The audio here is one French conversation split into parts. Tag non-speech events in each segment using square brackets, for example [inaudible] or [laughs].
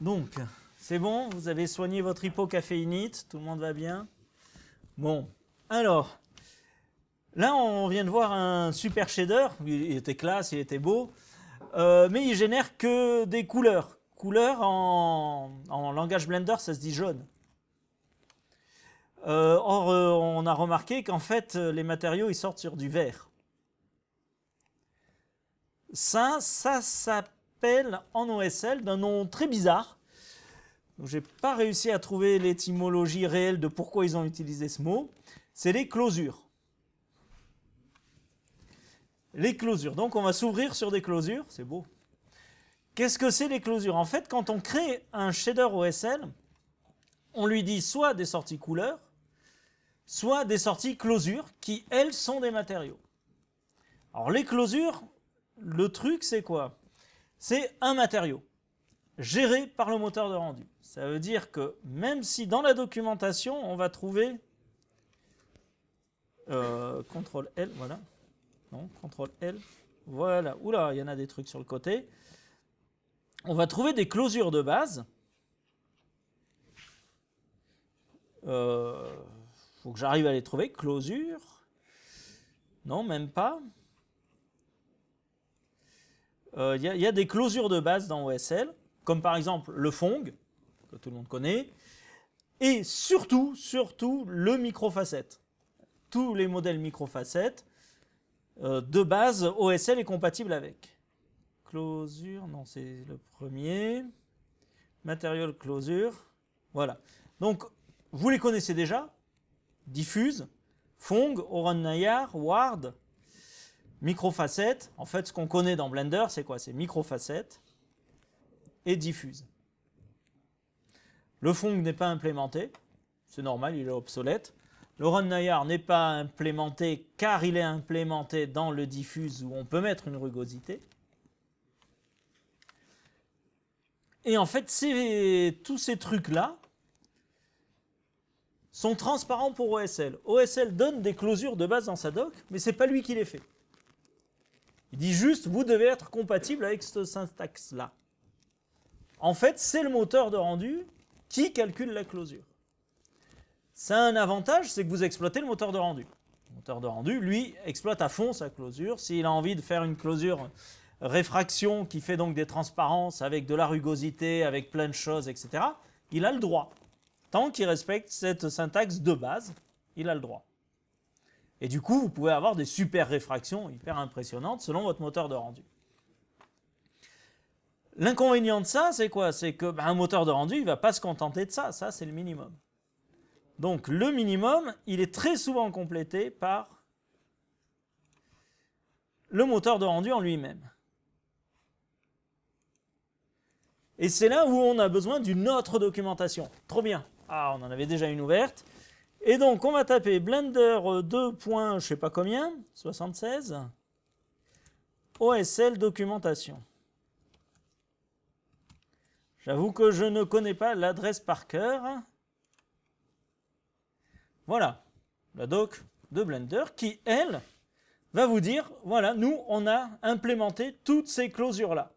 Donc, c'est bon, vous avez soigné votre hypocaféinite, tout le monde va bien Bon, alors, là on vient de voir un super shader, il était classe, il était beau, euh, mais il génère que des couleurs. Couleurs en, langage Blender, ça se dit jaune. Euh, or, euh, on a remarqué qu'en fait, les matériaux, ils sortent sur du vert. Ça, ça s'appelle en OSL d'un nom très bizarre. Donc n'ai pas réussi à trouver l'étymologie réelle de pourquoi ils ont utilisé ce mot. C'est les closures. Les closures. Donc on va s'ouvrir sur des closures, c'est beau. Qu'est-ce que c'est les closures En fait, quand on crée un shader OSL, on lui dit soit des sorties couleurs, soit des sorties closures, qui elles sont des matériaux. Alors les closures, le truc c'est quoi C'est un matériau, géré par le moteur de rendu. Ça veut dire que même si dans la documentation, on va trouver euh, CTRL L, voilà. Non, CTRL L, voilà. Oula, il y en a des trucs sur le côté. On va trouver des closures de base. Il euh, faut que j'arrive à les trouver. Closure. Non, même pas. Euh, il y, a des closures de base dans OSL, comme par exemple le FONG que tout le monde connaît. Et surtout, surtout, le microfacette. Tous les modèles microfacette, euh, de base, OSL est compatible avec. Closure, non, c'est le premier. Material, closure. Voilà. Donc, vous les connaissez déjà. Diffuse, Fong, oran Nayar, Ward, microfacette. En fait, ce qu'on connaît dans Blender, c'est quoi C'est microfacette et diffuse. Le Fong n'est pas implémenté, c'est normal, il est obsolète. Le run n'est pas implémenté car il est implémenté dans le diffuse où on peut mettre une rugosité. Et en fait, tous ces trucs-là sont transparents pour OSL. OSL donne des closures de base dans sa doc, mais c'est pas lui qui les fait. Il dit juste, vous devez être compatible avec cette syntaxe-là. En fait, c'est le moteur de rendu qui calcule la closure. Ça un avantage, c'est que vous exploitez le moteur de rendu. Le moteur de rendu, lui, exploite à fond sa closure. S'il a envie de faire une closure réfraction qui fait donc des transparences avec de la rugosité, avec plein de choses, etc., il a le droit. Tant qu'il respecte cette syntaxe de base, il a le droit. Et du coup, vous pouvez avoir des super réfractions hyper impressionnantes selon votre moteur de rendu. L'inconvénient de ça, c'est quoi C'est qu'un ben, moteur de rendu, il ne va pas se contenter de ça. Ça, c'est le minimum. Donc, le minimum, il est très souvent complété par le moteur de rendu en lui-même. Et c'est là où on a besoin d'une autre documentation. Trop bien. Ah, on en avait déjà une ouverte. Et donc, on va taper Blender 2. je sais pas combien, OSL documentation. J'avoue que je ne connais pas l'adresse par cœur. Voilà, la doc de Blender qui, elle, va vous dire, voilà, nous, on a implémenté toutes ces closures là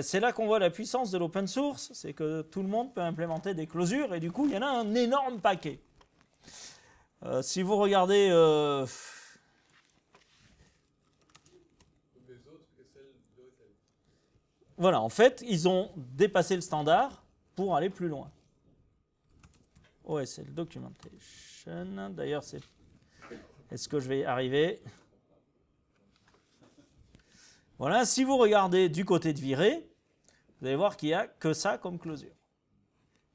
C'est là qu'on voit la puissance de l'open source, c'est que tout le monde peut implémenter des closures et du coup, il y en a un énorme paquet. Euh, si vous regardez... Euh, Voilà, en fait, ils ont dépassé le standard pour aller plus loin. OSL Documentation. D'ailleurs, c'est. Est-ce que je vais arriver Voilà, si vous regardez du côté de virer, vous allez voir qu'il n'y a que ça comme closure.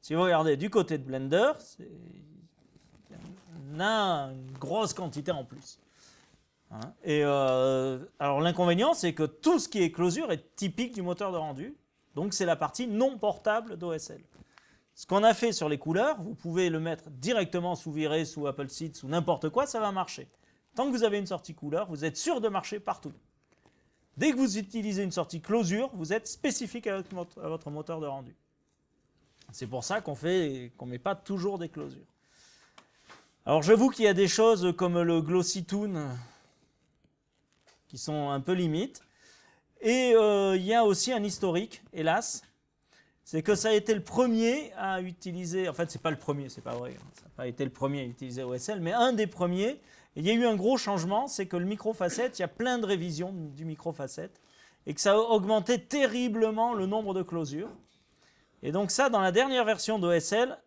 Si vous regardez du côté de Blender, c'est a une grosse quantité en plus. Hein. et euh, alors l'inconvénient, c'est que tout ce qui est closure est typique du moteur de rendu. Donc c'est la partie non portable d'OSL. Ce qu'on a fait sur les couleurs, vous pouvez le mettre directement sous virée, sous Apple Seeds, sous n'importe quoi, ça va marcher. Tant que vous avez une sortie couleur, vous êtes sûr de marcher partout. Dès que vous utilisez une sortie closure, vous êtes spécifique à votre moteur de rendu. C'est pour ça qu'on fait, qu'on met pas toujours des closures. Alors j'avoue qu'il y a des choses comme le Glossy Toon qui sont un peu limites. Et euh, il y a aussi un historique, hélas. C'est que ça a été le premier à utiliser, en fait c'est pas le premier, c'est pas vrai, hein, ça n'a pas été le premier à utiliser OSL, mais un des premiers, il y a eu un gros changement, c'est que le microfacette, il y a plein de révisions du microfacette, et que ça a augmenté terriblement le nombre de closures. Et donc ça, dans la dernière version d'OSL,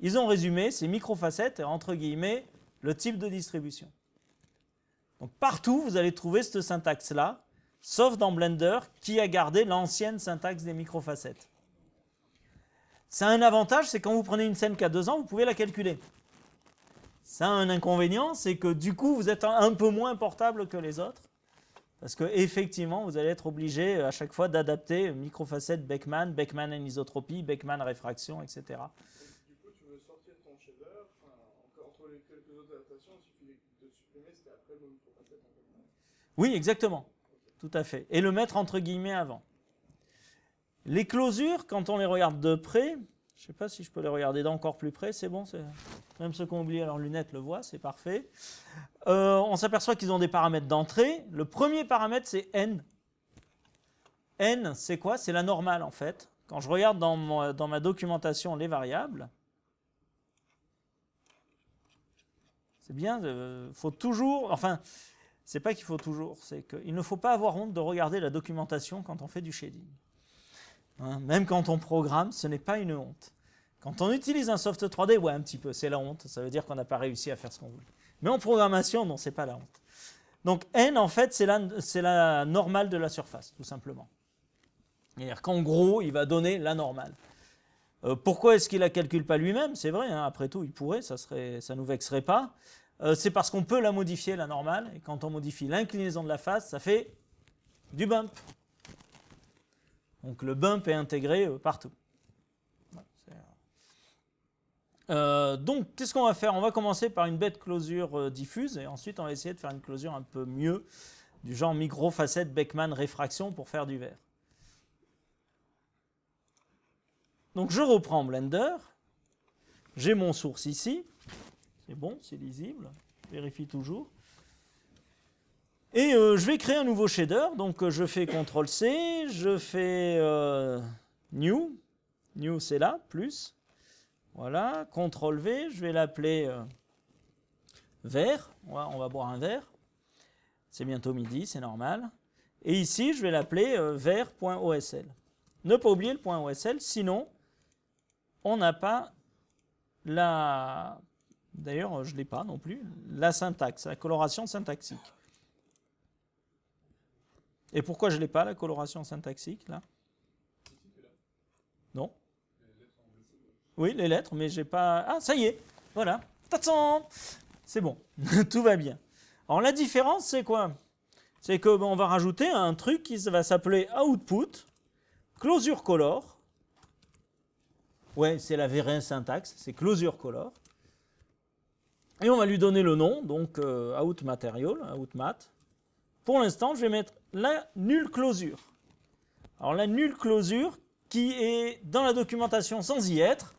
ils ont résumé, ces microfacettes, entre guillemets, le type de distribution. Donc partout, vous allez trouver cette syntaxe-là, sauf dans Blender, qui a gardé l'ancienne syntaxe des microfacettes. Ça a un avantage, c'est quand vous prenez une scène qui a deux ans, vous pouvez la calculer. Ça a un inconvénient, c'est que du coup, vous êtes un peu moins portable que les autres. Parce que effectivement, vous allez être obligé à chaque fois d'adapter microfacette Beckman, Beckman anisotropie, Beckman réfraction, etc. Oui, exactement. Tout à fait. Et le mettre entre guillemets avant. Les closures, quand on les regarde de près, je ne sais pas si je peux les regarder d'encore plus près, c'est bon, même ceux qui ont oublié leurs lunettes le voient, c'est parfait. Euh, on s'aperçoit qu'ils ont des paramètres d'entrée. Le premier paramètre, c'est n. n, c'est quoi C'est la normale, en fait. Quand je regarde dans, ma documentation les variables, c'est bien, il euh, faut toujours... Enfin, c'est pas qu'il faut toujours, c'est qu'il ne faut pas avoir honte de regarder la documentation quand on fait du shading. Hein, même quand on programme, ce n'est pas une honte. Quand on utilise un soft 3D, ouais, un petit peu, c'est la honte. Ça veut dire qu'on n'a pas réussi à faire ce qu'on voulait. Mais en programmation, non, c'est pas la honte. Donc N, en fait, c'est la, normale de la surface, tout simplement. C'est-à-dire qu'en gros, il va donner la normale. Euh, pourquoi est-ce qu'il la calcule pas lui-même C'est vrai, hein, après tout, il pourrait, ça ne ça nous vexerait pas. Euh, c'est parce qu'on peut la modifier, la normale. Et quand on modifie l'inclinaison de la face, ça fait du bump. Donc le bump est intégré euh, partout. Euh, donc, qu'est-ce qu'on va faire On va commencer par une bête closure diffuse et ensuite on va essayer de faire une closure un peu mieux, du genre micro-facette, Beckman, réfraction pour faire du verre. Donc, je reprends Blender. J'ai mon source ici bon, c'est lisible, vérifie toujours. Et euh, je vais créer un nouveau shader, donc euh, je fais CTRL-C, je fais euh, New, New c'est là, plus, voilà, CTRL-V, je vais l'appeler vert, on va, boire un verre, c'est bientôt midi, c'est normal, et ici je vais l'appeler vert.osl. Ne pas oublier le point .osl, sinon on n'a pas la D'ailleurs, je ne l'ai pas non plus. La syntaxe, la coloration syntaxique. Et pourquoi je ne l'ai pas, la coloration syntaxique, là Non Oui, les lettres, mais j'ai pas... Ah, ça y est Voilà C'est bon, [laughs] tout va bien. Alors, la différence, c'est quoi C'est qu'on on va rajouter un truc qui va s'appeler output, closure color. Ouais, c'est la vraie syntaxe, c'est closure color. Et on va lui donner le nom, donc OutMaterial, euh, out Pour l'instant, je vais mettre la nulle closure Alors la nulle closure qui est dans la documentation sans y être,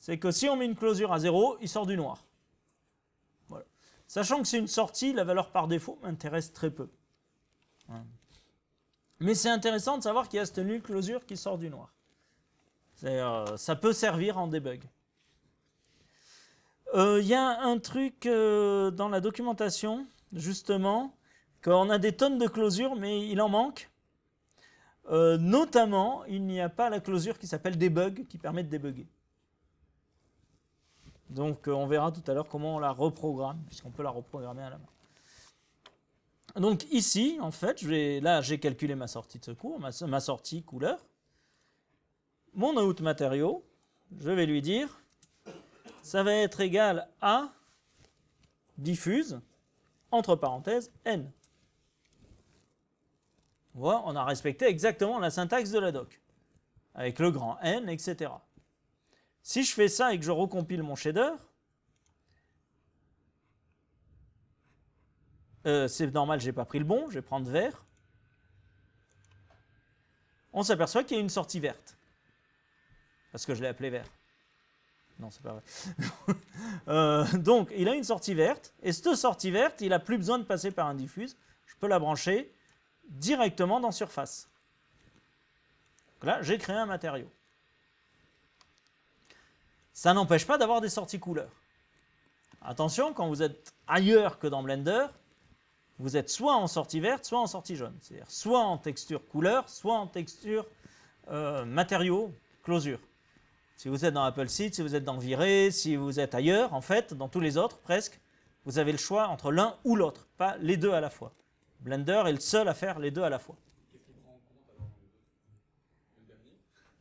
c'est que si on met une closure à 0, il sort du noir. Sachant que c'est une sortie, la valeur par défaut m'intéresse très peu. Hein. Mais c'est intéressant de savoir qu'il y a cette nulle closure qui sort du noir. Euh, ça peut servir en debug. Il euh, y a un truc euh, dans la documentation, justement, qu'on a des tonnes de closures, mais il en manque. Euh, notamment, il n'y a pas la closure qui s'appelle debug, qui permet de débugger. Donc on verra tout à l'heure comment on la reprogramme, puisqu'on peut la reprogrammer à la main. Donc ici, en fait, là j'ai calculé ma sortie de secours, ma, ma sortie couleur, mon out matériau, je vais lui dire ça va être égal à diffuse, entre parenthèses, n. Voilà, on a respecté exactement la syntaxe de la doc, avec le grand n, etc. Si je fais ça et que je recompile mon shader, euh, c'est normal, j'ai pas pris le bon, je vais prendre vert. On s'aperçoit qu'il y a une sortie verte, parce que je l'ai appelé vert. Non, c'est pas vrai. [laughs] Euh, donc, il a une sortie verte, et cette sortie verte, il n'a plus besoin de passer par un diffuse. Je peux la brancher directement dans surface. là, j'ai créé un matériau. Ça n'empêche pas d'avoir des sorties couleurs. Attention, quand vous êtes ailleurs que dans Blender, vous êtes soit en sortie verte, soit en sortie jaune. C'est-à-dire soit en texture couleur, soit en texture euh, matériau, closure. Si vous êtes dans Apple Seed, si vous êtes dans Viré, si vous êtes ailleurs, en fait, dans tous les autres presque, vous avez le choix entre l'un ou l'autre, pas les deux à la fois. Blender est le seul à faire les deux à la fois.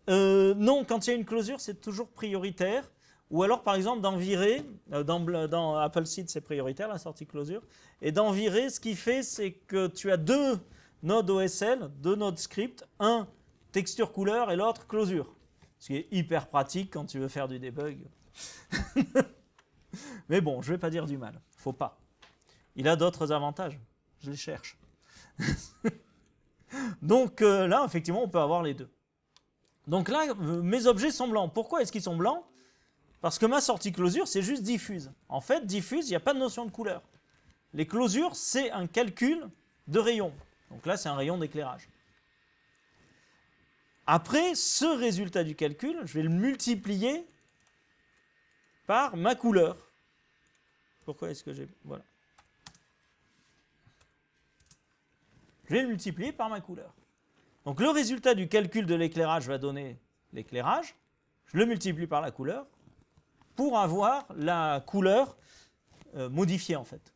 Euh, non, quand il y a une closure, c'est toujours prioritaire. Ou alors, par exemple, dans Viré, euh, dans, Apple Seed, c'est prioritaire, la sortie closure. Et dans Viré, ce qui fait, c'est que tu as deux nodes OSL, deux nodes script, un texture couleur et l'autre closure. Ce qui est hyper pratique quand tu veux faire du debug. [laughs] Mais bon, je ne vais pas dire du mal. Faut pas. Il a d'autres avantages. Je les cherche. [laughs] Donc euh, là, effectivement, on peut avoir les deux. Donc là, euh, mes objets sont blancs. Pourquoi est-ce qu'ils sont blancs Parce que ma sortie closure, c'est juste diffuse. En fait, diffuse, il n'y a pas de notion de couleur. Les closures, c'est un calcul de rayon. Donc là, c'est un rayon d'éclairage. Après, ce résultat du calcul, je vais le multiplier par ma couleur. Pourquoi est-ce que j'ai... Voilà. Je vais le multiplier par ma couleur. Donc le résultat du calcul de l'éclairage va donner l'éclairage. Je le multiplie par la couleur pour avoir la couleur euh, modifiée en fait.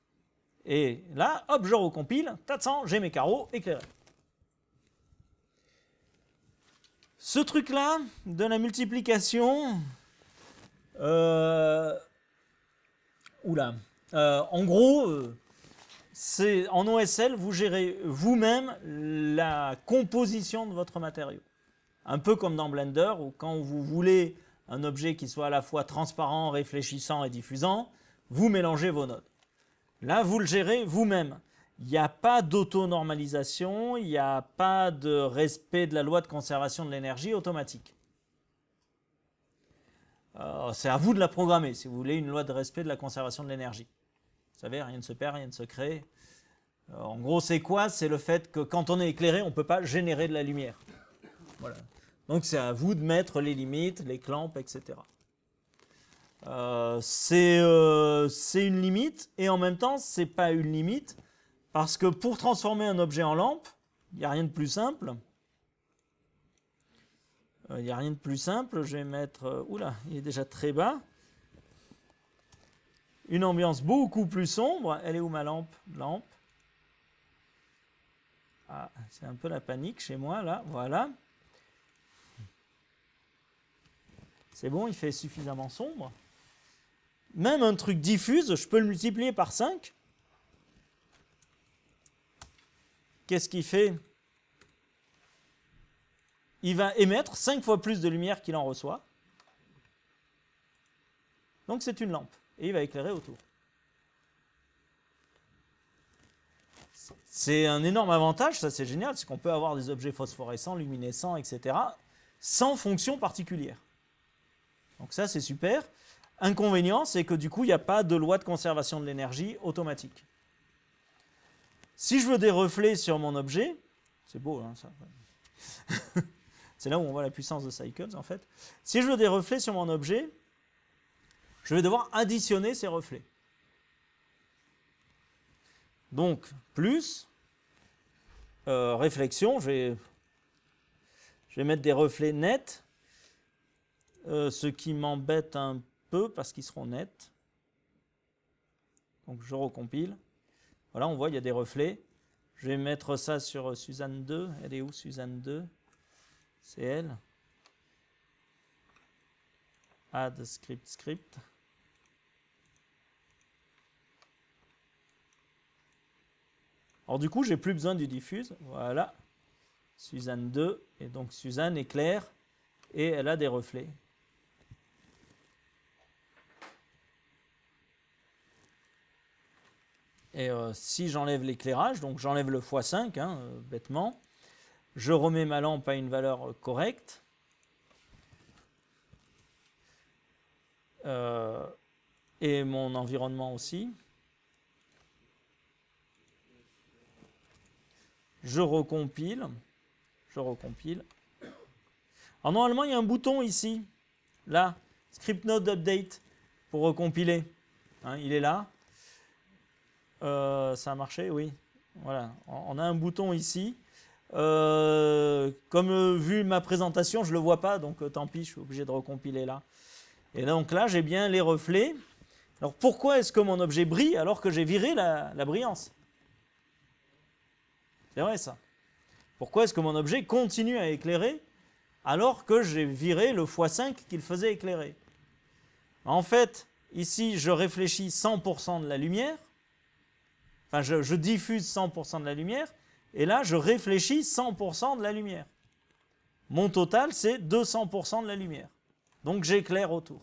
Et là, hop, je recompile, tas j'ai mes carreaux éclairés. Ce truc-là, de la multiplication, euh, euh en gros, euh, c'est en OSL, vous gérez vous-même la composition de votre matériau. Un peu comme dans Blender, où quand vous voulez un objet qui soit à la fois transparent, réfléchissant et diffusant, vous mélangez vos notes. Là, vous le gérez vous-même il n'y a pas d'auto-normalisation, il n'y a pas de respect de la loi de conservation de l'énergie automatique. Euh, c'est à vous de la programmer si vous voulez une loi de respect de la conservation de l'énergie. Vous savez, rien ne se perd, rien ne se crée. Euh, en gros, c'est quoi C'est le fait que quand on est éclairé, on ne peut pas générer de la lumière. Donc c'est à vous de mettre les limites, les clampes, etc. Euh, c'est une limite et en même temps, ce c'est pas une limite parce que pour transformer un objet en lampe, il n'y a rien de plus simple. Euh, il n'y a rien de plus simple. Je vais mettre... Euh, oula, il est déjà très bas. Une ambiance beaucoup plus sombre. Elle est où ma lampe Lampe. Ah, c'est un peu la panique chez moi, là. Voilà. C'est bon, il fait suffisamment sombre. Même un truc diffuse, je peux le multiplier par 5. qu'est-ce qu'il fait Il va émettre 5 fois plus de lumière qu'il en reçoit. Donc c'est une lampe, et il va éclairer autour. C'est un énorme avantage, ça c'est génial, c'est qu'on peut avoir des objets phosphorescents, luminescents, etc., sans fonction particulière. Donc ça c'est super. Inconvénient, c'est que du coup, il n'y a pas de loi de conservation de l'énergie automatique. Si je veux des reflets sur mon objet, c'est beau, hein, ça. [laughs] c'est là où on voit la puissance de Cycles, en fait. Si je veux des reflets sur mon objet, je vais devoir additionner ces reflets. Donc, plus, euh, réflexion, je vais, mettre des reflets nets, euh, ce qui m'embête un peu parce qu'ils seront nets. Donc je recompile. Voilà, on voit, il y a des reflets. Je vais mettre ça sur euh, Suzanne 2. Elle est où, Suzanne 2 C'est elle. Add script script. Alors du coup, j'ai plus besoin du diffuse. Voilà. Suzanne 2. Et donc Suzanne est claire et elle a des reflets. Et euh, si j'enlève l'éclairage, donc j'enlève le x5, hein, euh, bêtement, je remets ma lampe à une valeur correcte. Euh, et mon environnement aussi. Je recompile. Je recompile. Alors normalement, il y a un bouton ici, là, script node update, pour recompiler. Hein, il est là. Euh, ça a marché, oui. Voilà, on a un bouton ici. Euh, comme euh, vu ma présentation, je ne le vois pas, donc tant pis, je suis obligé de recompiler là. Et donc là, j'ai bien les reflets. Alors pourquoi est-ce que mon objet brille alors que j'ai viré la, la brillance C'est vrai ça. Pourquoi est-ce que mon objet continue à éclairer alors que j'ai viré le x5 qu'il faisait éclairer En fait, ici, je réfléchis 100% de la lumière. Enfin, je, diffuse 100% de la lumière, et là, je réfléchis 100% de la lumière. Mon total, c'est 200% de la lumière. Donc, j'éclaire autour.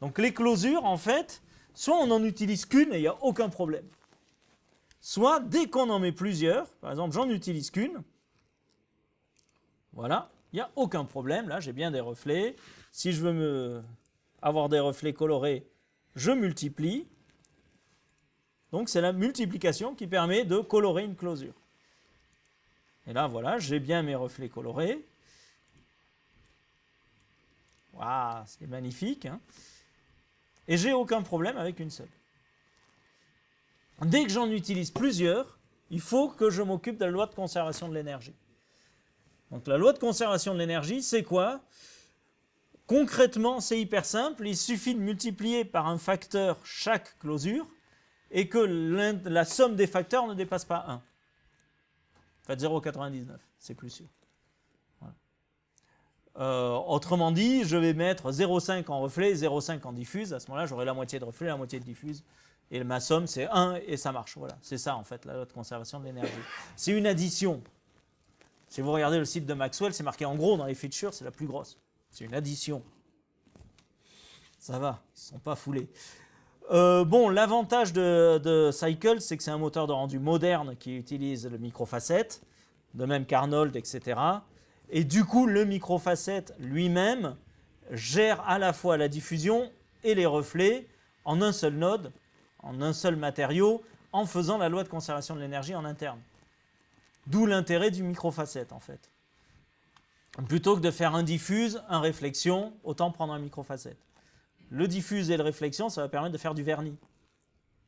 Donc, les closures, en fait, soit on n'en utilise qu'une et il n'y a aucun problème. Soit, dès qu'on en met plusieurs, par exemple, j'en utilise qu'une, voilà, il n'y a aucun problème. Là, j'ai bien des reflets. Si je veux avoir des reflets colorés, je multiplie. Donc c'est la multiplication qui permet de colorer une closure. Et là, voilà, j'ai bien mes reflets colorés. Waouh, c'est magnifique. Hein Et j'ai aucun problème avec une seule. Dès que j'en utilise plusieurs, il faut que je m'occupe de la loi de conservation de l'énergie. Donc la loi de conservation de l'énergie, c'est quoi Concrètement, c'est hyper simple. Il suffit de multiplier par un facteur chaque closure et que la somme des facteurs ne dépasse pas 1. fait, 0,99, c'est plus sûr. Euh, autrement dit, je vais mettre 0,5 en reflet, 0,5 en diffuse. À ce moment-là, j'aurai la moitié de reflet, la moitié de diffuse. Et ma somme, c'est 1 et ça marche. Voilà, c'est ça en fait, la loi de conservation de l'énergie. C'est une addition. Si vous regardez le site de Maxwell, c'est marqué en gros dans les features, c'est la plus grosse. C'est une addition. Ça va, ils ne sont pas foulés. Euh, bon, l'avantage de, Cycle, c'est que c'est un moteur de rendu moderne qui utilise le microfacette, de même qu'Arnold, etc. Et du coup, le microfacette lui-même gère à la fois la diffusion et les reflets en un seul node, en un seul matériau, en faisant la loi de conservation de l'énergie en interne. D'où l'intérêt du microfacette, en fait. Plutôt que de faire un diffuse, un réflexion, autant prendre un microfacette. Le diffuse et le réflexion, ça va permettre de faire du vernis.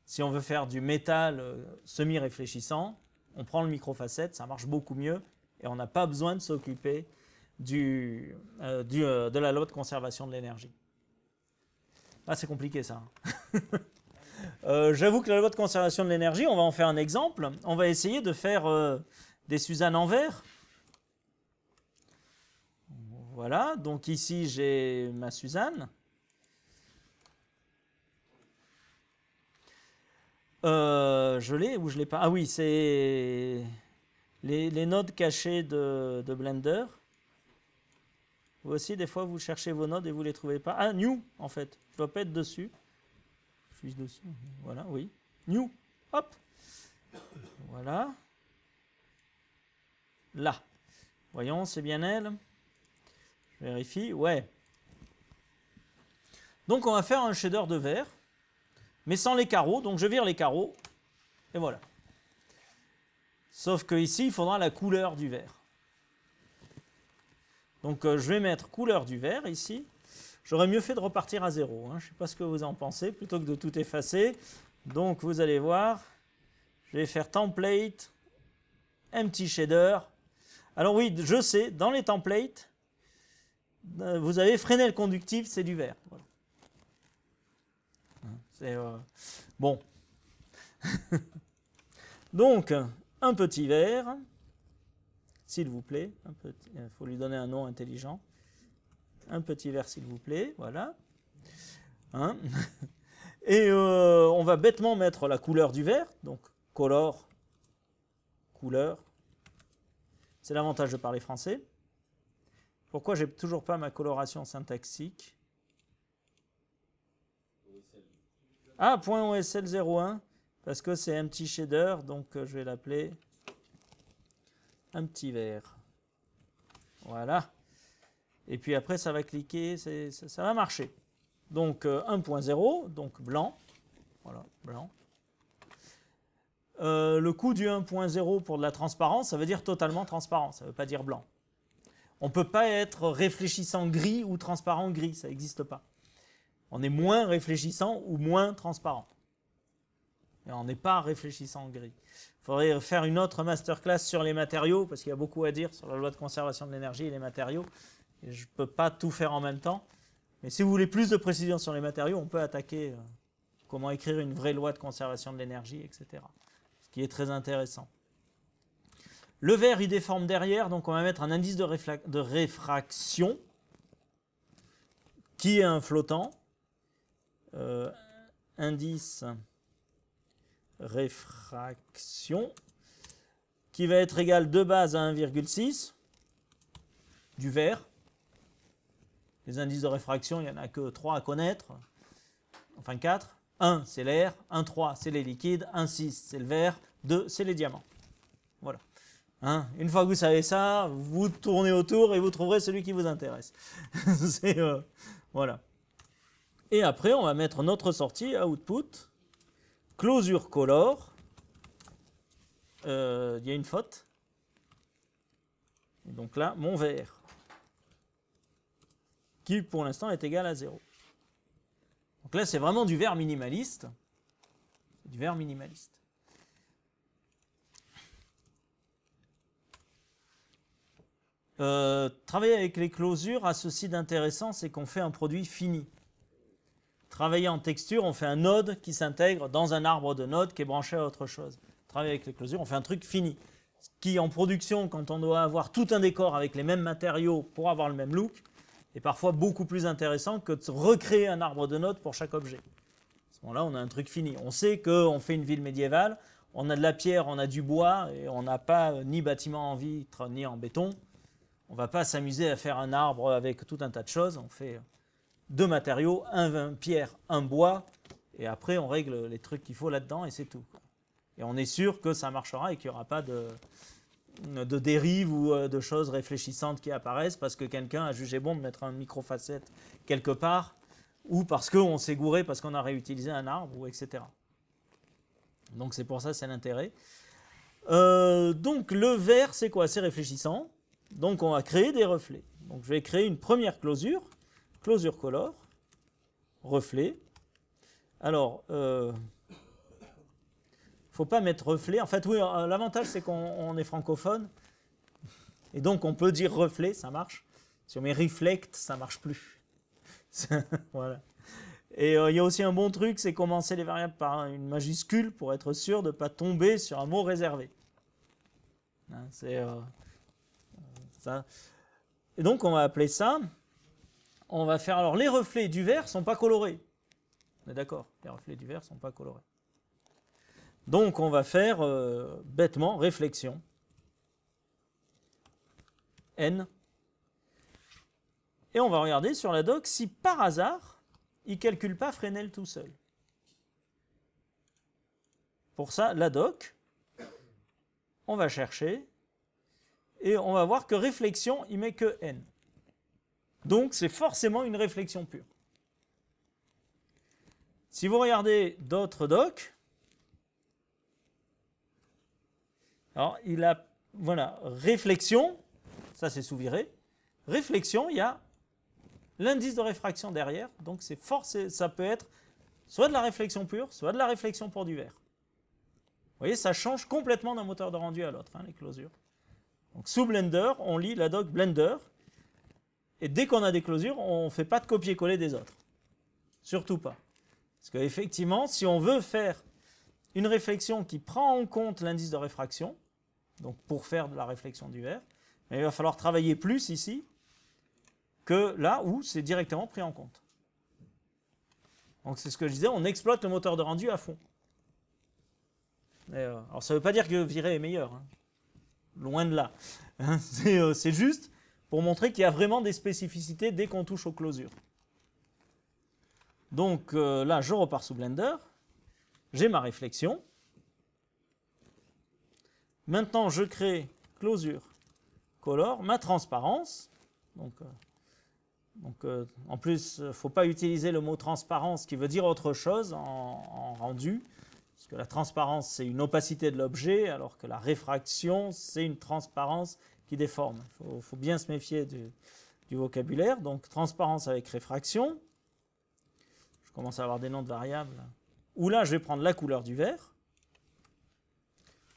Si on veut faire du métal euh, semi-réfléchissant, on prend le microfacette, ça marche beaucoup mieux et on n'a pas besoin de s'occuper du, euh, euh, de la loi de conservation de l'énergie. Ah, c'est compliqué ça. Hein. [laughs] J'avoue que la loi de conservation de l'énergie, on va en faire un exemple. On va essayer de faire des Suzanne en verre. Voilà, donc ici j'ai ma Suzanne. Euh, je l'ai ou je l'ai pas Ah oui, c'est les, les, nodes cachées de, Blender. Vous aussi, des fois, vous cherchez vos nodes et vous les trouvez pas. Ah, new, en fait. Je dois pas être dessus. Je suis dessus. Voilà, oui. New. Hop. Voilà. Là. Voyons, c'est bien elle. Je vérifie. Ouais. Donc, on va faire un shader de verre mais sans les carreaux. Donc je vire les carreaux, et voilà. Sauf que ici, il faudra la couleur du verre. Donc euh, je vais mettre couleur du verre ici. J'aurais mieux fait de repartir à zéro. Hein. Je ne sais pas ce que vous en pensez, plutôt que de tout effacer. Donc vous allez voir, je vais faire template, empty shader. Alors oui, je sais, dans les templates, euh, vous avez freiné le conductif, c'est du vert. Voilà. Euh, bon. [laughs] Donc, un petit verre, s'il vous plaît. Il euh, faut lui donner un nom intelligent. Un petit verre, s'il vous plaît. Voilà. Hein? [laughs] Et euh, on va bêtement mettre la couleur du verre. Donc, color, couleur. C'est l'avantage de parler français. Pourquoi j'ai toujours pas ma coloration syntaxique Ah, OSL01, parce que c'est un petit shader, donc euh, je vais l'appeler un petit vert. Voilà. Et puis après, ça va cliquer, ça, va marcher. Donc 1.0, euh, donc blanc. Voilà, blanc. Euh, le coût du 1.0 pour de la transparence, ça veut dire totalement transparent, ça ne veut pas dire blanc. On ne peut pas être réfléchissant gris ou transparent gris, ça n'existe pas on est moins réfléchissant ou moins transparent. Et on n'est pas réfléchissant en gris. Il faudrait faire une autre masterclass sur les matériaux, parce qu'il y a beaucoup à dire sur la loi de conservation de l'énergie et les matériaux. je ne peux pas tout faire en même temps. Mais si vous voulez plus de précision sur les matériaux, on peut attaquer euh, comment écrire une vraie loi de conservation de l'énergie, etc. Ce qui est très intéressant. Le verre, il déforme derrière, donc on va mettre un indice de réfraction qui est un flottant. Euh, indice réfraction qui va être égal de base à 1,6 du vert Les indices de réfraction, il n'y en a que 3 à connaître, enfin 4. 1, c'est l'air, 1, 3, c'est les liquides, 1, 6, c'est le vert 2, c'est les diamants. Voilà. Hein Une fois que vous savez ça, vous tournez autour et vous trouverez celui qui vous intéresse. [laughs] Euh, voilà. Et après, on va mettre notre sortie output closure color. Euh, il y a une faute. Donc là, mon vert, qui pour l'instant est égal à 0. Donc là, c'est vraiment du vert minimaliste. Du vert minimaliste. Euh, travailler avec les closures a ceci d'intéressant, c'est qu'on fait un produit fini. Travailler en texture, on fait un node qui s'intègre dans un arbre de nodes qui est branché à autre chose. Travailler avec les closures, on fait un truc fini. Ce qui, en production, quand on doit avoir tout un décor avec les mêmes matériaux pour avoir le même look, est parfois beaucoup plus intéressant que de recréer un arbre de notes pour chaque objet. À ce moment-là, on a un truc fini. On sait qu'on fait une ville médiévale, on a de la pierre, on a du bois, et on n'a pas euh, ni bâtiment en vitre, ni en béton. On ne va pas s'amuser à faire un arbre avec tout un tas de choses. On fait euh, deux matériaux, un, vin, pierre, un bois, et après on règle les trucs qu'il faut là-dedans et c'est tout. Et on est sûr que ça marchera et qu'il n'y aura pas de, de dérive ou euh, de choses réfléchissantes qui apparaissent parce que quelqu'un a jugé bon de mettre un microfacette quelque part ou parce qu'on s'est gouré parce qu'on a réutilisé un arbre etc. Donc c'est pour ça c'est l'intérêt. Euh, donc le verre c'est quoi C'est réfléchissant. Donc on va créer des reflets. Donc je vais créer une première closure closure color, reflet. Alors, ne euh, faut pas mettre reflet. En fait, oui, euh, l'avantage c'est qu'on est francophone et donc on peut dire reflet, ça marche. Si on met reflect, ça marche plus. [laughs] voilà. Et euh, il y a aussi un bon truc, c'est commencer les variables par une majuscule pour être sûr de ne pas tomber sur un mot réservé. Hein, c'est ça. Et donc on va appeler ça on va faire... Alors, les reflets du vert sont pas colorés. On est d'accord, les reflets du vert sont pas colorés. Donc, on va faire, euh, bêtement, réflexion. N. Et on va regarder sur la doc si, par hasard, il calcule pas Fresnel tout seul. Pour ça, la doc, on va chercher, et on va voir que réflexion, il met que N. Donc c'est forcément une réflexion pure. Si vous regardez d'autres docs, alors il a, voilà, réflexion, ça c'est sous-viré, réflexion, il y a l'indice de réfraction derrière, donc c'est ça peut être soit de la réflexion pure, soit de la réflexion pour du verre. Vous voyez, ça change complètement d'un moteur de rendu à l'autre, hein, les closures. Donc sous Blender, on lit la doc Blender, et dès qu'on a des closures, on ne fait pas de copier-coller des autres. Surtout pas. Parce qu'effectivement, si on veut faire une réflexion qui prend en compte l'indice de réfraction, donc pour faire de la réflexion du verre, ben, il va falloir travailler plus ici que là où c'est directement pris en compte. Donc c'est ce que je disais, on exploite le moteur de rendu à fond. Euh, alors ça ne veut pas dire que virer est meilleur, hein. loin de là. Hein. [laughs] Euh, c'est juste pour montrer qu'il y a vraiment des spécificités dès qu'on touche aux closures. Donc euh, là, je repars sous Blender, j'ai ma réflexion. Maintenant, je crée closure, color, ma transparence. Euh, euh, en plus, il ne faut pas utiliser le mot transparence qui veut dire autre chose en rendu. Parce que la transparence, c'est une opacité de l'objet, alors que la réfraction, c'est une transparence qui Il faut, bien se méfier du, vocabulaire. Donc transparence avec réfraction. Je commence à avoir des noms de variables. Ou là, je vais prendre la couleur du vert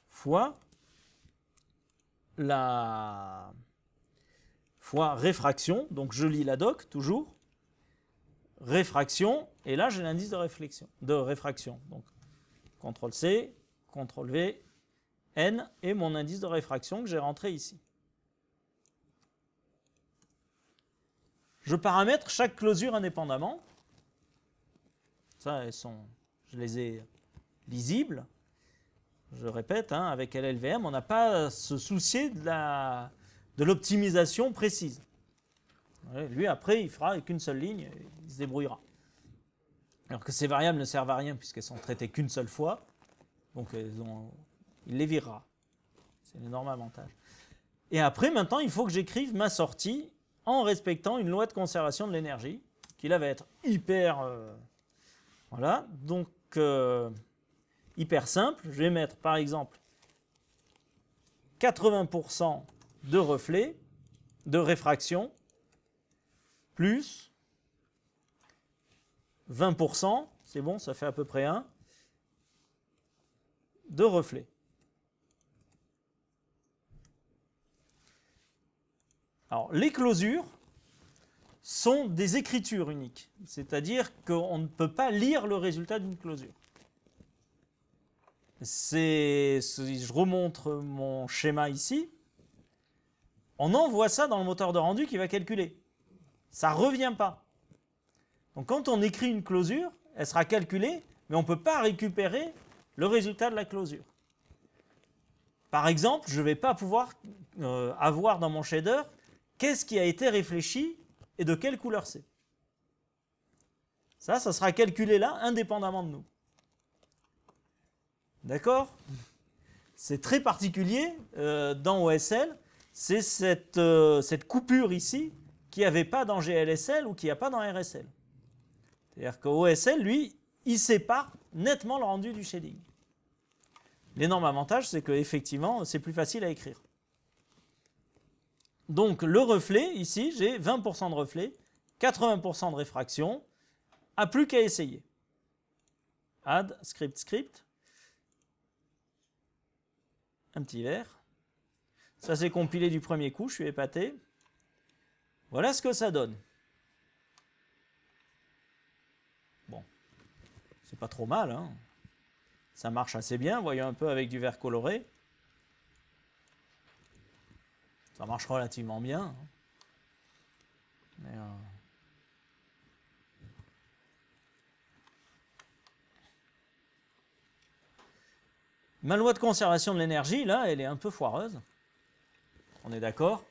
fois la fois réfraction. Donc je lis la doc toujours. Réfraction. Et là, j'ai l'indice de, de réfraction. Donc CTRL-C, CTRL-V, N et mon indice de réfraction que j'ai rentré ici. Je paramètre chaque closure indépendamment. Ça, elles sont, je les ai lisibles. Je répète, hein, avec LLVM, on n'a pas à se soucier de l'optimisation précise. lui, après, il fera qu'une seule ligne, il se débrouillera. Alors que ces variables ne servent à rien puisqu'elles sont traitées qu'une seule fois, donc il les virera. C'est un énorme avantage. Et après, maintenant, il faut que j'écrive ma sortie en respectant une loi de conservation de l'énergie, qui là va être hyper... Euh, voilà, donc euh, hyper simple. Je vais mettre par exemple 80% de reflet, de réfraction, plus 20%, c'est bon, ça fait à peu près 1, de reflet. Alors, les closures sont des écritures uniques, c'est-à-dire qu'on ne peut pas lire le résultat d'une closure. Si je remontre mon schéma ici, on envoie ça dans le moteur de rendu qui va calculer. Ça ne revient pas. Donc quand on écrit une closure, elle sera calculée, mais on ne peut pas récupérer le résultat de la closure. Par exemple, je ne vais pas pouvoir euh, avoir dans mon shader qu'est-ce qui a été réfléchi et de quelle couleur c'est. Ça, ça sera calculé là, indépendamment de nous. D'accord C'est très particulier euh, dans OSL, c'est cette, euh, cette coupure ici qui n'y avait pas dans GLSL ou qui n'y a pas dans RSL. C'est-à-dire qu'OSL, lui, il sépare nettement le rendu du shading. L'énorme avantage, c'est qu'effectivement, c'est plus facile à écrire. Donc le reflet, ici, j'ai 20% de reflet, 80% de réfraction, a plus qu'à essayer. Add, script, script. Un petit verre. Ça s'est compilé du premier coup, je suis épaté. Voilà ce que ça donne. Bon, c'est pas trop mal, hein. Ça marche assez bien, voyons un peu avec du verre coloré. Ça marche relativement bien. Hein. Euh, Ma loi de conservation de l'énergie, là, elle est un peu foireuse. On est d'accord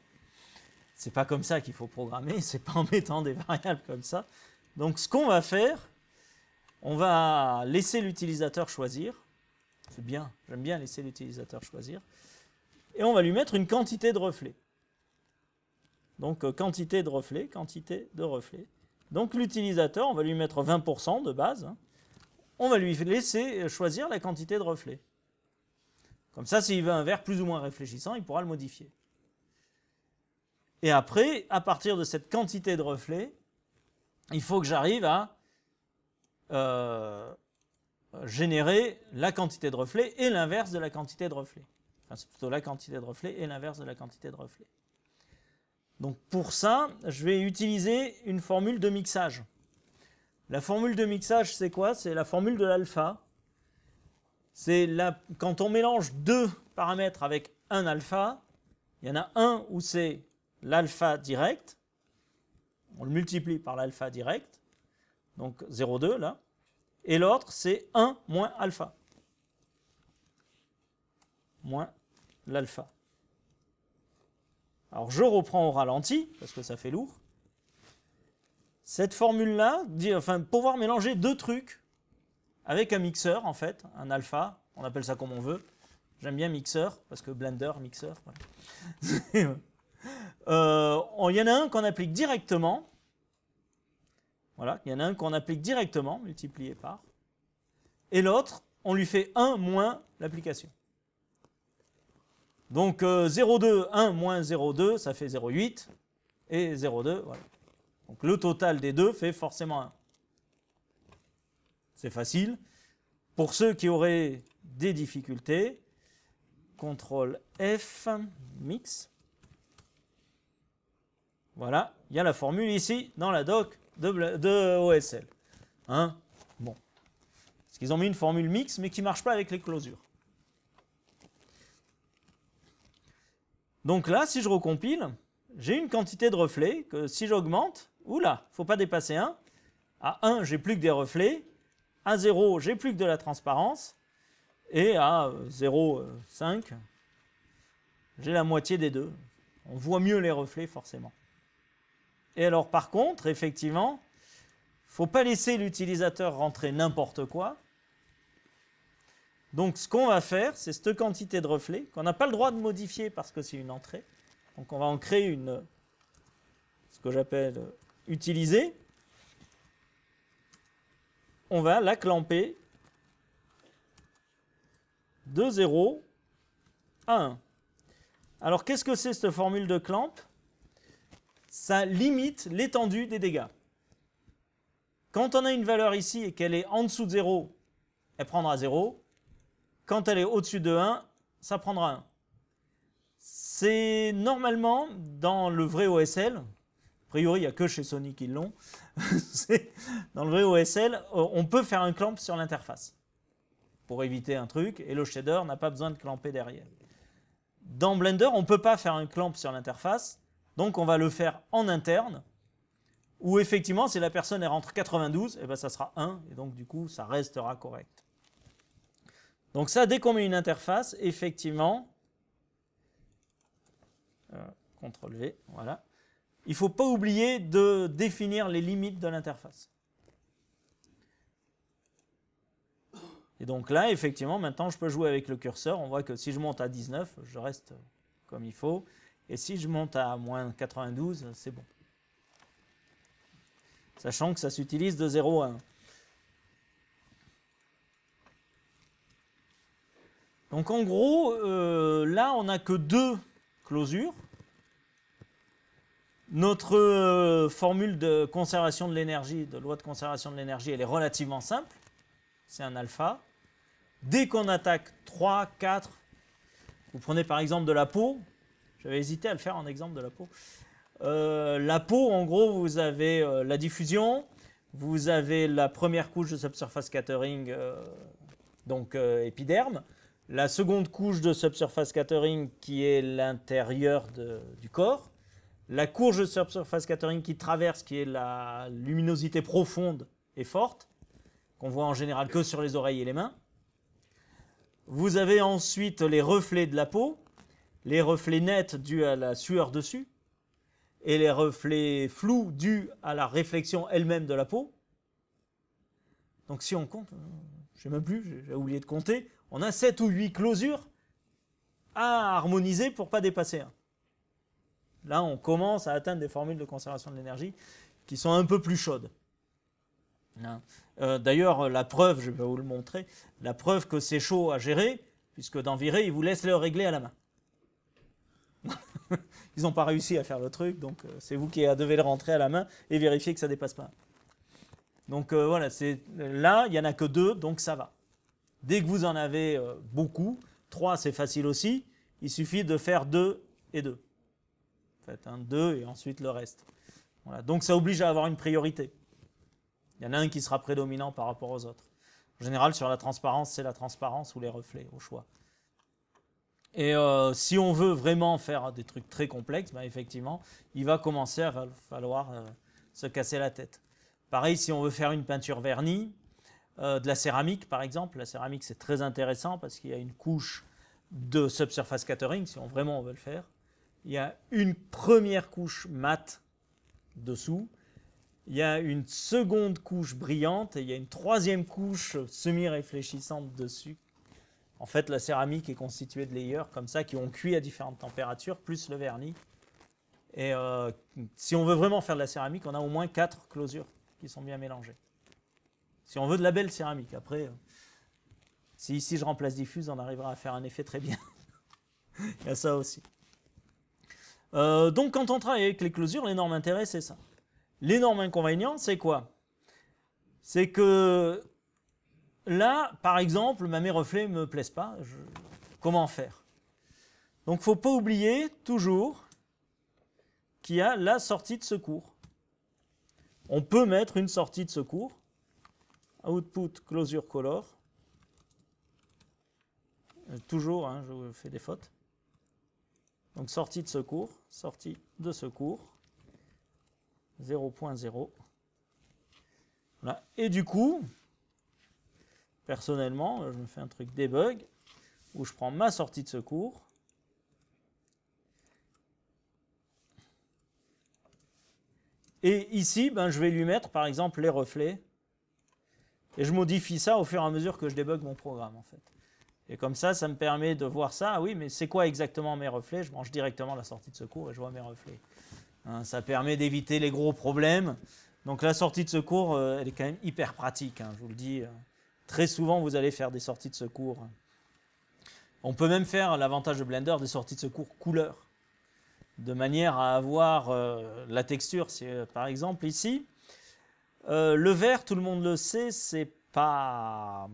C'est pas comme ça qu'il faut programmer, c'est pas en mettant des variables comme ça. Donc ce qu'on va faire, on va laisser l'utilisateur choisir. C'est bien, j'aime bien laisser l'utilisateur choisir et on va lui mettre une quantité de reflets. Donc euh, quantité de reflets, quantité de reflets. Donc l'utilisateur, on va lui mettre 20% de base. On va lui laisser euh, choisir la quantité de reflets. Comme ça, s'il veut un verre plus ou moins réfléchissant, il pourra le modifier. Et après, à partir de cette quantité de reflets, il faut que j'arrive à euh, générer la quantité de reflets et l'inverse de la quantité de reflets c'est plutôt la quantité de reflets et l'inverse de la quantité de reflets. Donc pour ça, je vais utiliser une formule de mixage. La formule de mixage, c'est quoi C'est la formule de l'alpha. C'est la... quand on mélange deux paramètres avec un alpha, il y en a un où c'est l'alpha direct, on le multiplie par l'alpha direct, donc 0,2 là, et l'autre c'est 1 moins alpha moins l'alpha. Alors je reprends au ralenti, parce que ça fait lourd. Cette formule-là, enfin, pouvoir mélanger deux trucs avec un mixeur, en fait, un alpha, on appelle ça comme on veut. J'aime bien mixeur, parce que blender, mixeur, [laughs] euh, il y en a un qu'on applique directement. Voilà, il y en a un qu'on applique directement, multiplié par. Et l'autre, on lui fait 1 moins l'application. Donc 0,2, euh, 1 moins 0,2, ça fait 0,8. Et 0,2, voilà. Donc le total des deux fait forcément 1. C'est facile. Pour ceux qui auraient des difficultés, contrôle F, mix. Voilà, il y a la formule ici dans la doc de, OSL. Hein bon. Parce qu'ils ont mis une formule mix, mais qui ne marche pas avec les closures. Donc là, si je recompile, j'ai une quantité de reflets que si j'augmente, oula, faut pas dépasser 1. À 1, j'ai plus que des reflets. À 0, j'ai plus que de la transparence. Et à 0,5, euh, euh, j'ai la moitié des deux. On voit mieux les reflets forcément. Et alors par contre, effectivement, faut pas laisser l'utilisateur rentrer n'importe quoi. Donc ce qu'on va faire, c'est cette quantité de reflets qu'on n'a pas le droit de modifier parce que c'est une entrée. Donc on va en créer une, ce que j'appelle utiliser. On va la clamper de 0 à 1. Alors qu'est-ce que c'est cette formule de clamp Ça limite l'étendue des dégâts. Quand on a une valeur ici et qu'elle est en dessous de 0, elle prendra 0. Quand elle est au-dessus de 1, ça prendra 1. C'est normalement dans le vrai OSL, a priori il n'y a que chez Sony qui l'ont, [laughs] dans le vrai OSL, euh, on peut faire un clamp sur l'interface pour éviter un truc, et le shader n'a pas besoin de clamper derrière. Dans Blender, on ne peut pas faire un clamp sur l'interface, donc on va le faire en interne, où effectivement, si la personne est rentre 92, et ben ça sera 1, et donc du coup, ça restera correct. Donc ça, dès qu'on met une interface, effectivement, euh, CTRL V, voilà, il ne faut pas oublier de définir les limites de l'interface. Et donc là, effectivement, maintenant, je peux jouer avec le curseur. On voit que si je monte à 19, je reste comme il faut. Et si je monte à moins 92, c'est bon. Sachant que ça s'utilise de 0 à 1. Donc en gros, euh, là, on n'a que deux closures. Notre euh, formule de conservation de l'énergie, de loi de conservation de l'énergie, elle est relativement simple. C'est un alpha. Dès qu'on attaque 3, 4, vous prenez par exemple de la peau. J'avais hésité à le faire en exemple de la peau. Euh, la peau, en gros, vous avez la diffusion, vous avez la première couche de subsurface scattering, donc épiderme, la seconde couche de subsurface scattering qui est l'intérieur du corps, la courge de subsurface scattering qui traverse, qui est la luminosité profonde et forte, qu'on voit en général que sur les oreilles et les mains. Vous avez ensuite les reflets de la peau, les reflets nets dus à la sueur dessus, et les reflets flous dus à la réflexion elle-même de la peau. Donc si on compte, euh, je sais même plus, j'ai oublié de compter, on a 7 ou 8 closures à harmoniser pour pas dépasser 1. Là, on commence à atteindre des formules de conservation de l'énergie qui sont un peu plus chaudes. Hein. Euh, d'ailleurs, la preuve, je vais vous le montrer, la preuve que c'est chaud à gérer, puisque dans ils vous laissent le régler à la main. [laughs] ils n'ont pas réussi à faire le truc, donc euh, c'est vous qui devez le rentrer à la main et vérifier que ça dépasse pas. Donc euh, voilà, là, il n'y en a que deux, donc ça va. Dès que vous en avez euh, beaucoup, 3 c'est facile aussi, il suffit de faire deux et 2. Faites un 2 et ensuite le reste. Voilà. Donc ça oblige à avoir une priorité. Il y en a un qui sera prédominant par rapport aux autres. En général, sur la transparence, c'est la transparence ou les reflets, au choix. Et euh, si on veut vraiment faire des trucs très complexes, bah, effectivement, il va commencer à falloir euh, se casser la tête. Pareil, si on veut faire une peinture vernie, euh, de la céramique, par exemple. La céramique, c'est très intéressant parce qu'il y a une couche de subsurface catering, si on, vraiment on veut le faire. Il y a une première couche mate dessous. Il y a une seconde couche brillante et il y a une troisième couche semi-réfléchissante dessus. En fait, la céramique est constituée de layers comme ça qui ont cuit à différentes températures, plus le vernis. Et euh, si on veut vraiment faire de la céramique, on a au moins quatre closures qui sont bien mélangées. Si on veut de la belle céramique, après, euh, si ici je remplace diffuse, on arrivera à faire un effet très bien. [laughs] Il y a ça aussi. Euh, donc quand on travaille avec les closures, l'énorme intérêt, c'est ça. L'énorme inconvénient, c'est quoi C'est que là, par exemple, mes reflets ne me plaisent pas. Comment faire Donc faut pas oublier toujours qu'il y a la sortie de secours. On peut mettre une sortie de secours output closure color. Euh, toujours, hein, je fais des fautes. Donc sortie de secours, sortie de secours, 0.0. Et du coup, personnellement, je me fais un truc debug, où je prends ma sortie de secours, et ici, ben, je vais lui mettre par exemple les reflets et je modifie ça au fur et à mesure que je débug mon programme, en fait. Et comme ça, ça me permet de voir ça. Ah oui, mais c'est quoi exactement mes reflets Je branche directement la sortie de secours et je vois mes reflets. Hein, ça permet d'éviter les gros problèmes. Donc la sortie de secours, euh, elle est quand même hyper pratique, hein, je vous le dis. Très souvent, vous allez faire des sorties de secours. On peut même faire, l'avantage de Blender, des sorties de secours couleur. De manière à avoir euh, la texture. Euh, par exemple, ici, euh, le vert, tout le monde le sait, c'est pas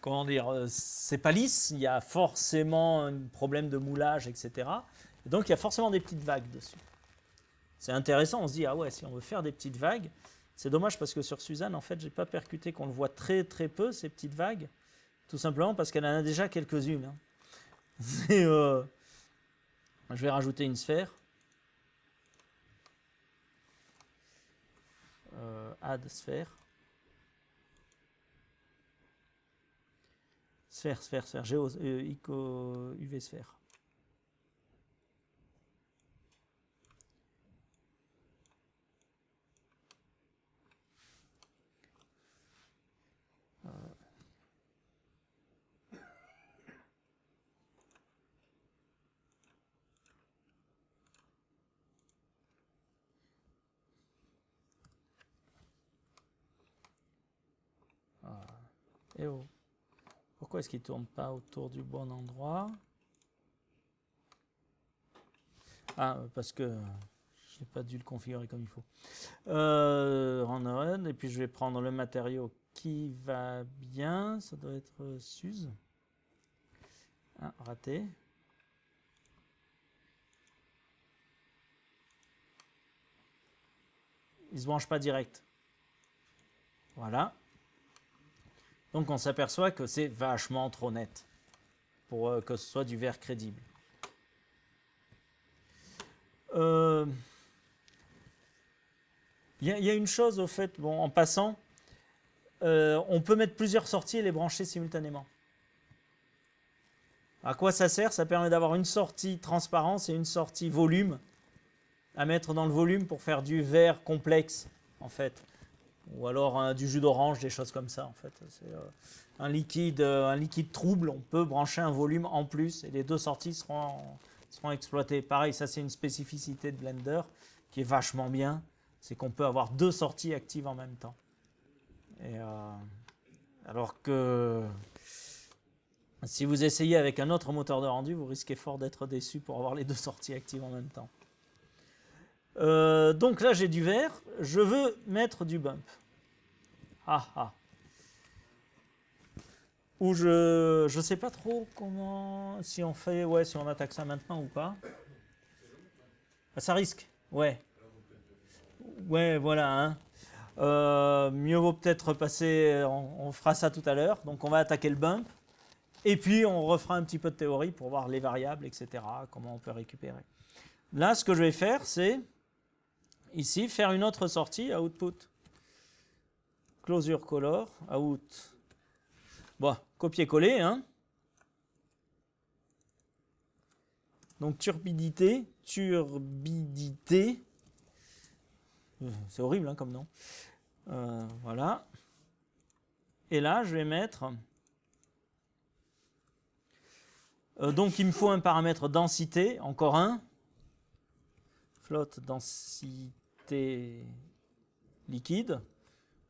comment dire, euh, c'est pas lisse. Il y a forcément un problème de moulage, etc. donc il y a forcément des petites vagues dessus. C'est intéressant. On se dit ah ouais, si on veut faire des petites vagues, c'est dommage parce que sur Suzanne, en fait, j'ai pas percuté qu'on le voit très très peu ces petites vagues, tout simplement parce qu'elle en a déjà quelques-unes. Hein. [laughs] Euh, je vais rajouter une sphère. Euh, add sphère. Sphère, sphère, sphère, Géo, UV euh, sphère. est-ce qu'il ne tourne pas autour du bon endroit Ah, parce que j'ai pas dû le configurer comme il faut. Euh, et puis je vais prendre le matériau qui va bien. Ça doit être euh, Suze. Ah, raté. Il se branche pas direct. Voilà. Donc on s'aperçoit que c'est vachement trop net pour euh, que ce soit du verre crédible. Il euh, y, a une chose au fait, bon, en passant, euh, on peut mettre plusieurs sorties et les brancher simultanément. À quoi ça sert Ça permet d'avoir une sortie transparence et une sortie volume à mettre dans le volume pour faire du verre complexe en fait ou alors euh, du jus d'orange, des choses comme ça en fait. C'est euh, un, liquide, euh, un liquide trouble, on peut brancher un volume en plus et les deux sorties seront, seront exploitées. Pareil, ça c'est une spécificité de Blender qui est vachement bien, c'est qu'on peut avoir deux sorties actives en même temps. Et, alors que si vous essayez avec un autre moteur de rendu, vous risquez fort d'être déçu pour avoir les deux sorties actives en même temps. Euh, donc là, j'ai du vert. Je veux mettre du bump. Ah ah. Ou je je sais pas trop comment si on fait ouais si on attaque ça maintenant ou pas. Ah, ça risque. Ouais. Ouais voilà. Hein. Euh, mieux vaut peut-être passer On, on, fera ça tout à l'heure. Donc on va attaquer le bump. Et puis on refera un petit peu de théorie pour voir les variables etc. Comment on peut récupérer. Là ce que je vais faire c'est ici faire une autre sortie, output, closure color, out. Bon, copier-coller. Hein. Donc turbidité, turbidité. Euh, c'est horrible hein, comme nom. Euh, voilà. Et là, je vais mettre... Euh, donc il me faut un paramètre densité, encore un. Flotte densité densité liquide,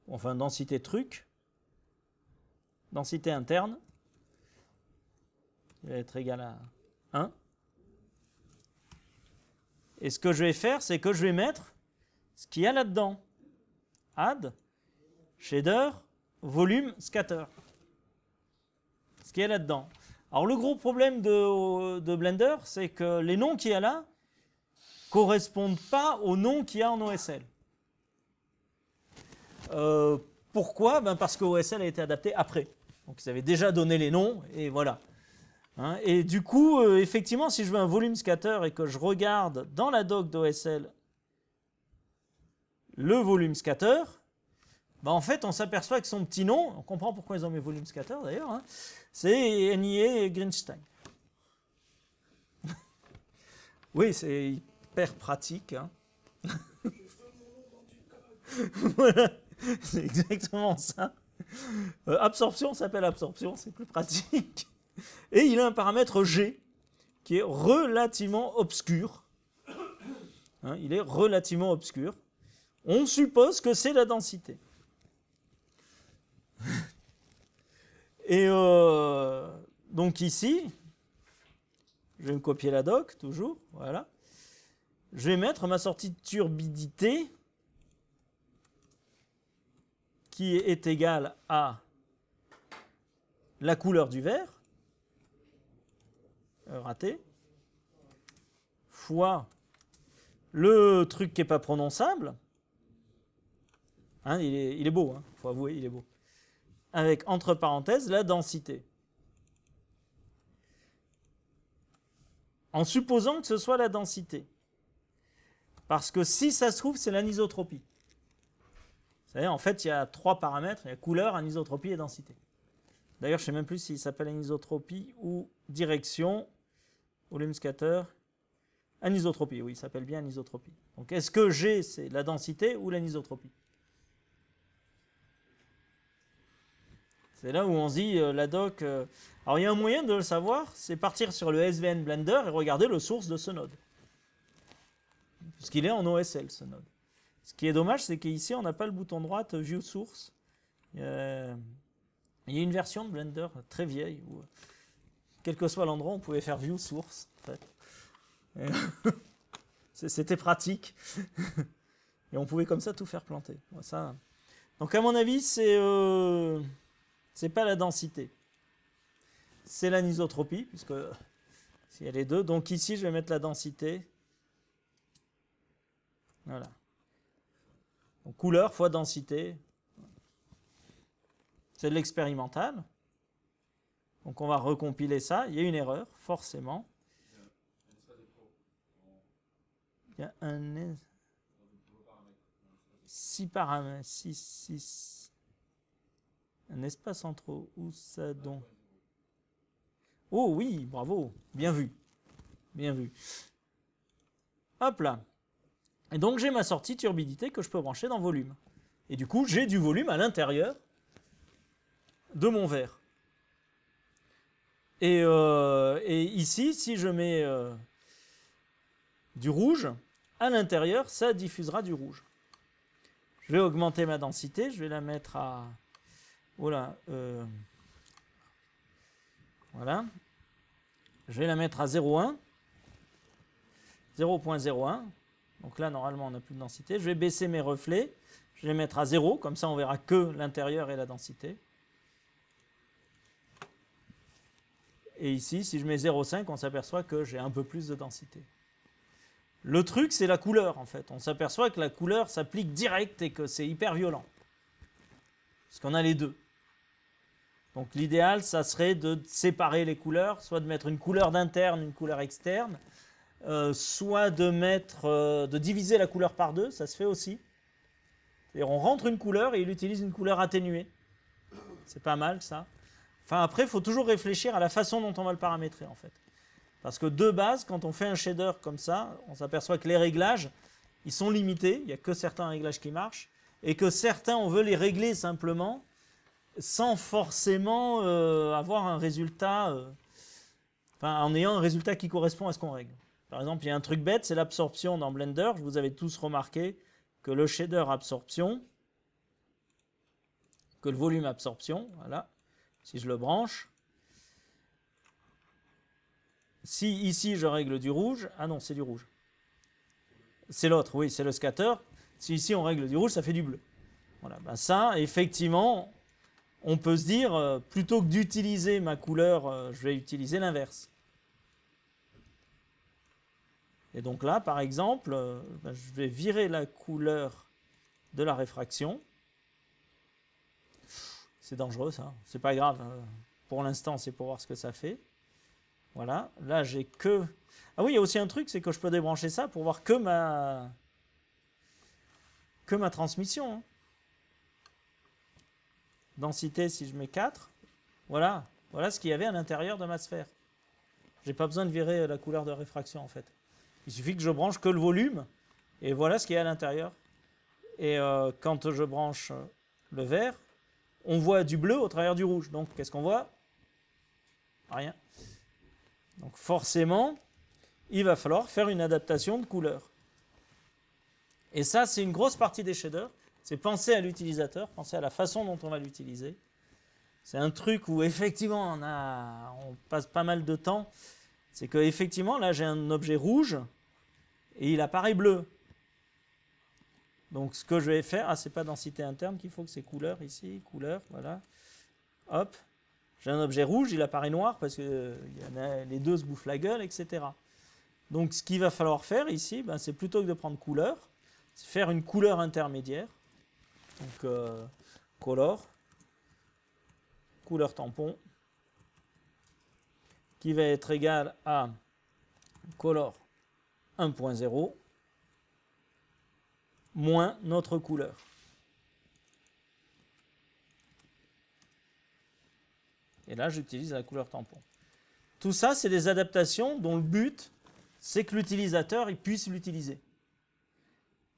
enfin densité truc, densité interne, qui va être égal à 1. Et ce que je vais faire, c'est que je vais mettre ce qu'il y a là-dedans. Add, shader, volume, scatter. Ce qu'il y a là-dedans. Alors le gros problème de, de Blender, c'est que les noms qu'il y a là, correspondent pas au nom qu'il y a en OSL. Euh, pourquoi ben, Parce que OSL a été adapté après. Donc ils avaient déjà donné les noms, et voilà. Hein, et du coup, euh, effectivement, si je veux un volume scatter et que je regarde dans la doc d'OSL le volume scatter, ben, en fait, on s'aperçoit que son petit nom, on comprend pourquoi ils ont mis volume scatter d'ailleurs, hein, c'est NIE Greenstein. [laughs] oui, c'est pratique. Hein. [laughs] voilà, c'est exactement ça. Euh, absorption s'appelle absorption, c'est plus pratique. Et il a un paramètre G qui est relativement obscur. Hein, il est relativement obscur. On suppose que c'est la densité. Et euh, donc ici, je vais me copier la doc, toujours, voilà je vais mettre ma sortie de turbidité qui est égale à la couleur du verre, euh, raté, fois le truc qui n'est pas prononçable, hein, il, est, beau, il hein, faut avouer, il est beau, avec entre parenthèses la densité. En supposant que ce soit la densité. Parce que si ça se trouve, c'est l'anisotropie. Vous savez, en fait, il y a trois paramètres. Il y a couleur, anisotropie et densité. D'ailleurs, je ne sais même plus s'il s'appelle anisotropie ou direction ou scatter, Anisotropie, oui, il s'appelle bien anisotropie. Donc, est-ce que G, c'est la densité ou l'anisotropie C'est là où on se dit, euh, la doc... Euh, alors, il y a un moyen de le savoir, c'est partir sur le SVN Blender et regarder le source de ce node qu'il est en OSL ce node. Ce qui est dommage, c'est qu'ici, on n'a pas le bouton droit euh, View Source. il y a une version de Blender très vieille où, quel que soit l'endroit, on pouvait faire View Source. En fait. [laughs] C'était pratique. [laughs] Et on pouvait comme ça tout faire planter. Ça. Donc à mon avis, c'est euh, c'est pas la densité. C'est l'anisotropie, puisque euh, si y a les deux. Donc ici, je vais mettre la densité. Voilà. Donc, couleur fois densité. C'est de l'expérimental. Donc on va recompiler ça. Il y a une erreur, forcément. Il y a un... 6 paramètres. 6, Un espace en trop. Où ça donc Oh oui, bravo. Bien vu. Bien vu. Hop là. Et donc j'ai ma sortie turbidité que je peux brancher dans volume. Et du coup, j'ai du volume à l'intérieur de mon verre. Et, euh, ici, si je mets euh, du rouge, à l'intérieur, ça diffusera du rouge. Je vais augmenter ma densité, je vais la mettre à... Voilà. Euh, voilà. Je vais la mettre à 0,1. 0.01. Donc là, normalement, on n'a plus de densité. Je vais baisser mes reflets. Je vais les mettre à 0. Comme ça, on verra que l'intérieur et la densité. Et ici, si je mets 0,5, on s'aperçoit que j'ai un peu plus de densité. Le truc, c'est la couleur, en fait. On s'aperçoit que la couleur s'applique direct et que c'est hyper violent. Parce qu'on a les deux. Donc l'idéal, ça serait de séparer les couleurs, soit de mettre une couleur d'interne, une couleur externe. Euh, soit de mettre, euh, de diviser la couleur par deux, ça se fait aussi. Et on rentre une couleur et il utilise une couleur atténuée. C'est pas mal ça. Enfin après, il faut toujours réfléchir à la façon dont on va le paramétrer en fait. Parce que de base, quand on fait un shader comme ça, on s'aperçoit que les réglages, ils sont limités, il n'y a que certains réglages qui marchent, et que certains, on veut les régler simplement, sans forcément euh, avoir un résultat, en ayant un résultat qui correspond à ce qu'on règle. Par exemple, il y a un truc bête, c'est l'absorption dans Blender. Vous avez tous remarqué que le shader absorption, que le volume absorption, voilà, si je le branche, si ici je règle du rouge, ah non, c'est du rouge. C'est l'autre, oui, c'est le scatter. Si ici on règle du rouge, ça fait du bleu. Voilà, ben ça, effectivement, on peut se dire, euh, plutôt que d'utiliser ma couleur, euh, je vais utiliser l'inverse. Et donc là, par exemple, euh, ben, je vais virer la couleur de la réfraction. C'est dangereux ça, c'est pas grave. Euh, pour l'instant, c'est pour voir ce que ça fait. Voilà, là j'ai que... Ah oui, il y a aussi un truc, c'est que je peux débrancher ça pour voir que ma... que ma transmission. Hein. Densité, si je mets 4, voilà, voilà ce qu'il y avait à l'intérieur de ma sphère. J'ai pas besoin de virer euh, la couleur de réfraction en fait. Il suffit que je branche que le volume, et voilà ce qu'il y a à l'intérieur. Et euh, quand je branche euh, le vert, on voit du bleu au travers du rouge. Donc qu'est-ce qu'on voit Rien. Donc forcément, il va falloir faire une adaptation de couleur. Et ça, c'est une grosse partie des shaders. C'est penser à l'utilisateur, penser à la façon dont on va l'utiliser. C'est un truc où effectivement on, on passe pas mal de temps. C'est que effectivement là j'ai un objet rouge et il apparaît bleu. Donc ce que je vais faire, ah c'est pas densité interne qu'il faut que c'est couleur ici, couleur, voilà. Hop, j'ai un objet rouge, il apparaît noir parce que euh, a, les deux se bouffent la gueule, etc. Donc ce qu'il va falloir faire ici, ben, c'est plutôt que de prendre couleur, c'est faire une couleur intermédiaire. Donc euh, color, couleur tampon, qui va être égal à color 1.0 moins notre couleur. Et là, j'utilise la couleur tampon. Tout ça, c'est des adaptations dont le but, c'est que l'utilisateur puisse l'utiliser.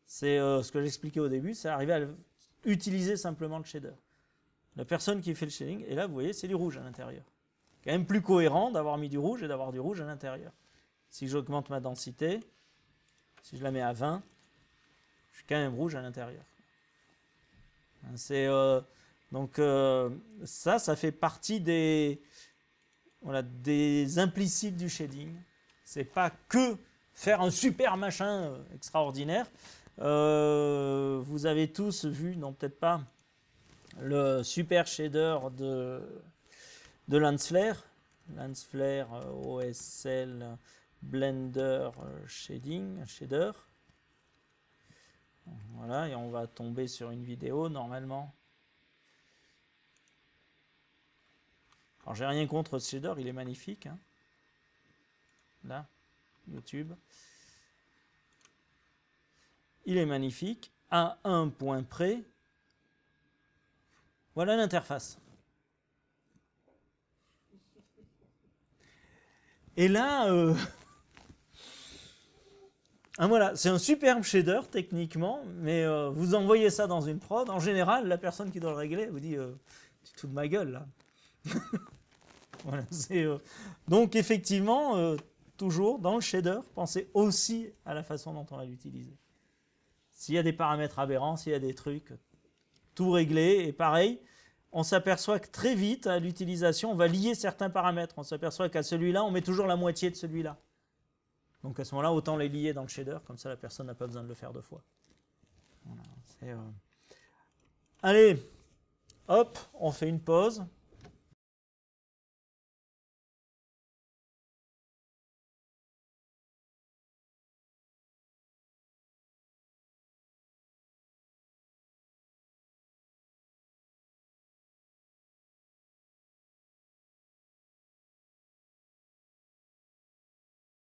C'est euh, ce que j'expliquais au début, c'est arriver à utiliser simplement le shader. La personne qui fait le shading, et là, vous voyez, c'est du rouge à l'intérieur. Quand même plus cohérent d'avoir mis du rouge et d'avoir du rouge à l'intérieur. Si j'augmente ma densité, si je la mets à 20, je suis quand même rouge à l'intérieur. Hein, c'est euh, donc euh, ça, ça fait partie des des implicites du shading. C'est pas que faire un super machin euh, extraordinaire. vous avez tous vu, non peut-être pas, le super shader de de Lensflare, OSL Blender euh, Shading, Shader. Voilà, et on va tomber sur une vidéo normalement. Alors j'ai rien contre ce shader, il est magnifique. Hein. Là, YouTube. Il est magnifique, à un point près. Voilà l'interface. Et là, euh, [laughs] Ah, c'est un superbe shader techniquement, mais euh, vous envoyez ça dans une prod, en général, la personne qui doit le régler vous dit euh, Tu te fous de ma gueule là [laughs] euh, Donc effectivement, toujours dans le shader, pensez aussi à la façon dont on va l'utiliser. S'il y a des paramètres aberrants, s'il y a des trucs, tout régler, et pareil, on s'aperçoit que très vite à l'utilisation, on va lier certains paramètres. On s'aperçoit qu'à celui-là, on met toujours la moitié de celui-là. Donc à ce moment-là, autant les lier dans le shader, comme ça la personne n'a pas besoin de le faire deux fois. Euh, Allez, hop, on fait une pause.